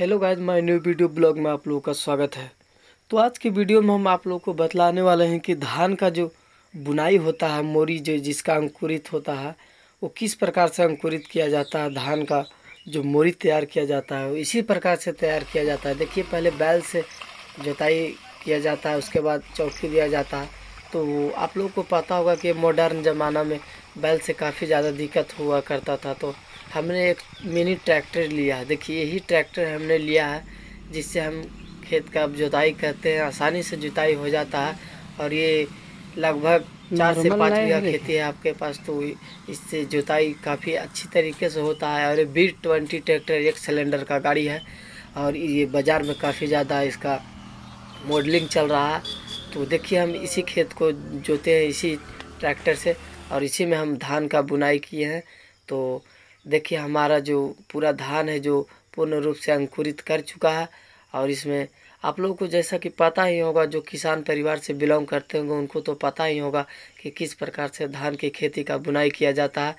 hello guys my new video blog में आप लोगों का स्वागत है तो आज की वीडियो में हम आप लोगों को बतलाने वाले हैं कि धान का जो बुनाई होता है मोरी जो जिसका अंकुरित होता है वो किस प्रकार से अंकुरित किया जाता है धान का जो मोरी तैयार किया जाता है वो इसी प्रकार से तैयार किया जाता है देखिए पहले बैल से जोताई किया जाता है उसके बाद चौकी दिया जाता है तो आप लोगों को पता होगा कि मॉडर्न ज़माना में बैल से काफ़ी ज़्यादा दिक्कत हुआ करता था तो हमने एक मिनी ट्रैक्टर लिया है देखिए यही ट्रैक्टर हमने लिया है जिससे हम खेत का जुताई करते हैं आसानी से जुताई हो जाता है और ये लगभग चार से पाँच बीघा खेती है आपके पास तो इससे जुताई काफ़ी अच्छी तरीके से होता है और ये बी ट्वेंटी ट्रैक्टर एक सिलेंडर का गाड़ी है और ये बाज़ार में काफ़ी ज़्यादा इसका मॉडलिंग चल रहा है तो देखिए हम इसी खेत को जोते हैं इसी ट्रैक्टर से और इसी में हम धान का बुनाई किए हैं तो देखिए हमारा जो पूरा धान है जो पूर्ण रूप से अंकुरित कर चुका है और इसमें आप लोगों को जैसा कि पता ही होगा जो किसान परिवार से बिलोंग करते होंगे उनको तो पता ही होगा कि किस प्रकार से धान की खेती का बुनाई किया जाता है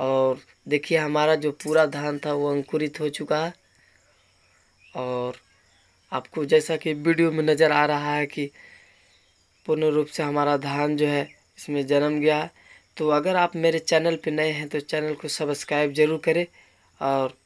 और देखिए हमारा जो पूरा धान था वो अंकुरित हो चुका है और आपको जैसा कि वीडियो में नज़र आ रहा है कि पूर्ण रूप से हमारा धान जो है इसमें जन्म गया तो अगर आप मेरे चैनल पर नए हैं तो चैनल को सब्सक्राइब ज़रूर करें और